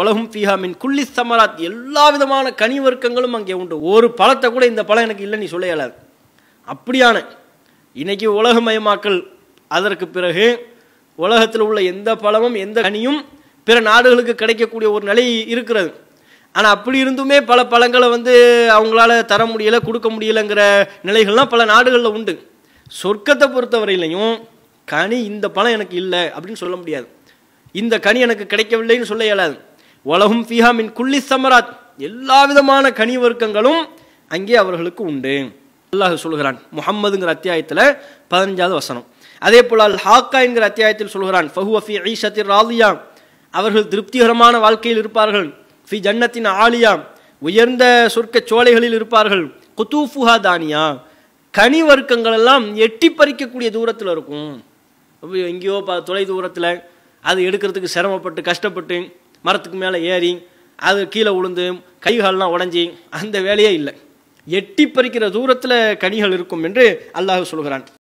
உலகம் ஃபீஹா மின் குள்ளி சமராத் எல்லா விதமான கனி வர்க்கங்களும் அங்கே உண்டு ஒரு பழத்தை கூட இந்த பழம் எனக்கு இல்லை நீ சொல்ல இயலாது அப்படியான இன்றைக்கி உலகமயமாக்கல் அதற்கு பிறகு உலகத்தில் உள்ள எந்த பழமும் எந்த கனியும் பிற நாடுகளுக்கு கிடைக்கக்கூடிய ஒரு நிலை இருக்கிறது ஆனால் அப்படி இருந்துமே பல பழங்களை வந்து அவங்களால தர முடியலை கொடுக்க முடியலைங்கிற நிலைகள்லாம் பல நாடுகளில் உண்டு சொர்க்கத்தை பொறுத்தவரையிலையும் கனி இந்த பழம் எனக்கு இல்லை அப்படின்னு சொல்ல முடியாது இந்த கனி எனக்கு கிடைக்கவில்லைன்னு சொல்ல இயலாது உலகும் ஃபிஹாமின் குள்ளி சமராத் எல்லா விதமான கனி வர்க்கங்களும் அங்கே அவர்களுக்கு உண்டு அல்லாஹ் சொல்கிறான் முகம்மதுங்கிற அத்தியாயத்தில் பதினஞ்சாவது வசனம் அதே போல் அல் ஹாக்கா என்கிற அத்தியாயத்தில் சொல்கிறான் அஃபி ஐஷத்தி ராலியா அவர்கள் திருப்திகரமான வாழ்க்கையில் இருப்பார்கள் ஃபி ஜன்னத்தின் ஆலியா உயர்ந்த சொர்க்க சோலைகளில் இருப்பார்கள் குத்தூஃபுஹா தானியா கனி வர்க்கங்கள் எல்லாம் எட்டி பறிக்கக்கூடிய தூரத்தில் இருக்கும் எங்கேயோ தொலை தூரத்தில் அது எடுக்கிறதுக்கு சிரமப்பட்டு கஷ்டப்பட்டு மரத்துக்கு மேலே ஏறி அது கீழே உளுந்து கைகாலெலாம் உடஞ்சி அந்த வேலையே இல்லை எட்டி பறிக்கிற தூரத்தில் கனிகள் இருக்கும் என்று அல்லாஹ் சொல்கிறான்